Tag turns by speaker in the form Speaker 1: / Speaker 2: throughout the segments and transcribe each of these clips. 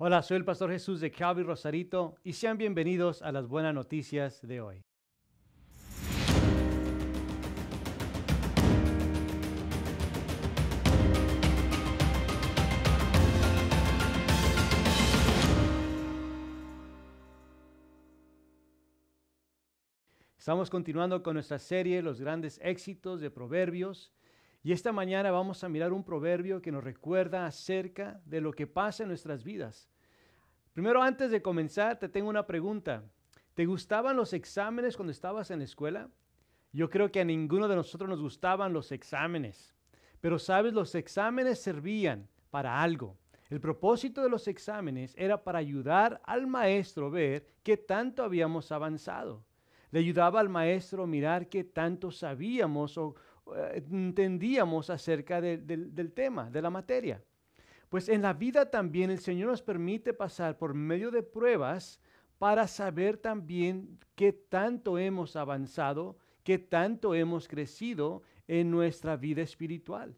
Speaker 1: Hola, soy el pastor Jesús de y Rosarito y sean bienvenidos a las buenas noticias de hoy. Estamos continuando con nuestra serie Los grandes éxitos de Proverbios y esta mañana vamos a mirar un proverbio que nos recuerda acerca de lo que pasa en nuestras vidas. Primero, antes de comenzar, te tengo una pregunta. ¿Te gustaban los exámenes cuando estabas en la escuela? Yo creo que a ninguno de nosotros nos gustaban los exámenes. Pero sabes, los exámenes servían para algo. El propósito de los exámenes era para ayudar al maestro a ver qué tanto habíamos avanzado. Le ayudaba al maestro a mirar qué tanto sabíamos o, eh, entendíamos acerca del tema, de la materia. Pues en la vida también el Señor nos permite pasar por medio de pruebas para saber también qué tanto hemos avanzado, qué tanto hemos crecido en nuestra vida espiritual.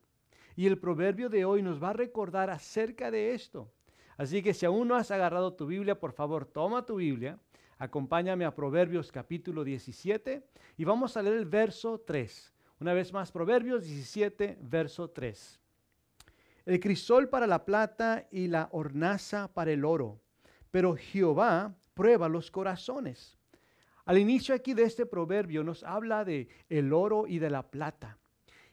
Speaker 1: Y el proverbio de hoy nos va a recordar acerca de esto. Así que si aún no has agarrado tu Biblia, por favor, toma tu Biblia, acompáñame a Proverbios capítulo 17 y vamos a leer el verso 3. Una vez más, Proverbios 17, verso 3. El crisol para la plata y la hornaza para el oro, pero Jehová prueba los corazones. Al inicio aquí de este proverbio nos habla de el oro y de la plata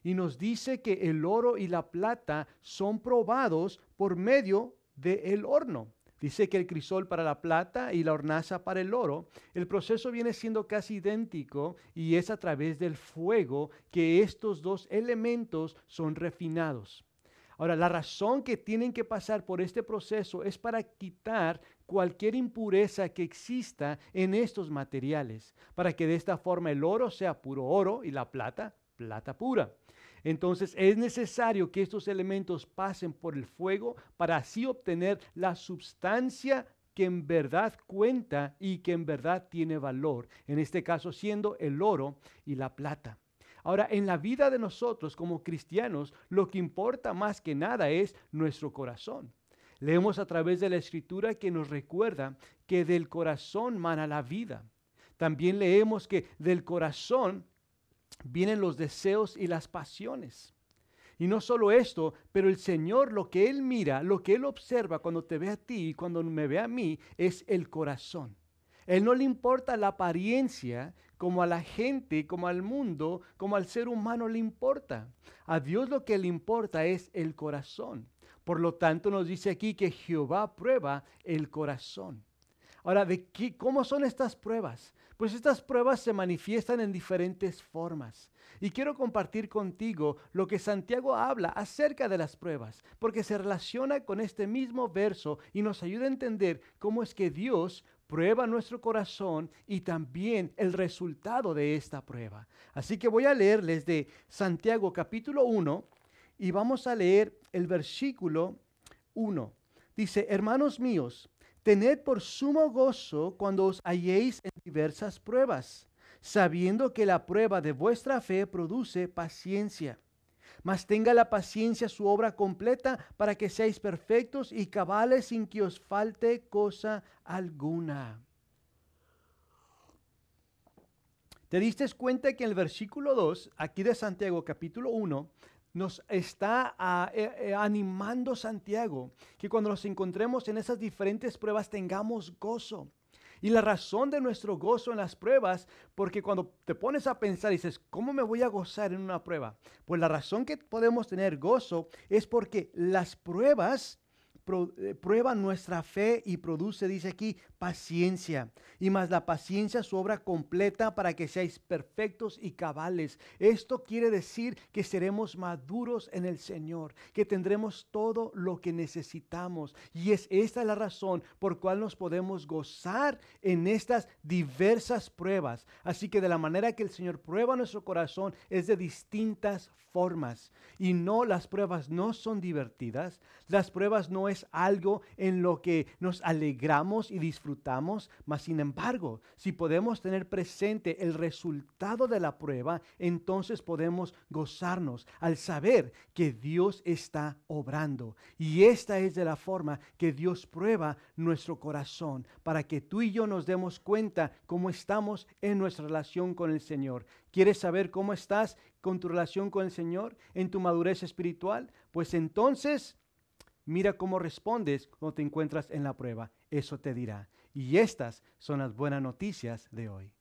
Speaker 1: y nos dice que el oro y la plata son probados por medio del horno. Dice que el crisol para la plata y la hornaza para el oro. El proceso viene siendo casi idéntico y es a través del fuego que estos dos elementos son refinados. Ahora, la razón que tienen que pasar por este proceso es para quitar cualquier impureza que exista en estos materiales, para que de esta forma el oro sea puro oro y la plata, plata pura. Entonces es necesario que estos elementos pasen por el fuego para así obtener la sustancia que en verdad cuenta y que en verdad tiene valor, en este caso siendo el oro y la plata. Ahora, en la vida de nosotros como cristianos, lo que importa más que nada es nuestro corazón. Leemos a través de la escritura que nos recuerda que del corazón mana la vida. También leemos que del corazón vienen los deseos y las pasiones. Y no solo esto, pero el Señor lo que Él mira, lo que Él observa cuando te ve a ti y cuando me ve a mí, es el corazón. Él no le importa la apariencia como a la gente, como al mundo, como al ser humano le importa. A Dios lo que le importa es el corazón. Por lo tanto, nos dice aquí que Jehová prueba el corazón. Ahora, ¿de qué, ¿cómo son estas pruebas? Pues estas pruebas se manifiestan en diferentes formas. Y quiero compartir contigo lo que Santiago habla acerca de las pruebas, porque se relaciona con este mismo verso y nos ayuda a entender cómo es que Dios prueba nuestro corazón y también el resultado de esta prueba. Así que voy a leerles de Santiago capítulo 1 y vamos a leer el versículo 1. Dice, hermanos míos, Tened por sumo gozo cuando os halléis en diversas pruebas, sabiendo que la prueba de vuestra fe produce paciencia. Mas tenga la paciencia su obra completa para que seáis perfectos y cabales sin que os falte cosa alguna. ¿Te diste cuenta que en el versículo 2, aquí de Santiago capítulo 1, nos está ah, eh, eh, animando Santiago, que cuando nos encontremos en esas diferentes pruebas tengamos gozo. Y la razón de nuestro gozo en las pruebas, porque cuando te pones a pensar y dices, ¿cómo me voy a gozar en una prueba? Pues la razón que podemos tener gozo es porque las pruebas eh, prueba nuestra fe y produce, dice aquí, paciencia. Y más la paciencia su obra completa para que seáis perfectos y cabales. Esto quiere decir que seremos maduros en el Señor, que tendremos todo lo que necesitamos. Y es esta la razón por cual nos podemos gozar en estas diversas pruebas. Así que de la manera que el Señor prueba nuestro corazón es de distintas formas. Y no, las pruebas no son divertidas, las pruebas no es algo en lo que nos alegramos y disfrutamos, mas sin embargo, si podemos tener presente el resultado de la prueba, entonces podemos gozarnos al saber que Dios está obrando. Y esta es de la forma que Dios prueba nuestro corazón, para que tú y yo nos demos cuenta cómo estamos en nuestra relación con el Señor. ¿Quieres saber cómo estás con tu relación con el Señor, en tu madurez espiritual? Pues entonces Mira cómo respondes cuando te encuentras en la prueba. Eso te dirá. Y estas son las buenas noticias de hoy.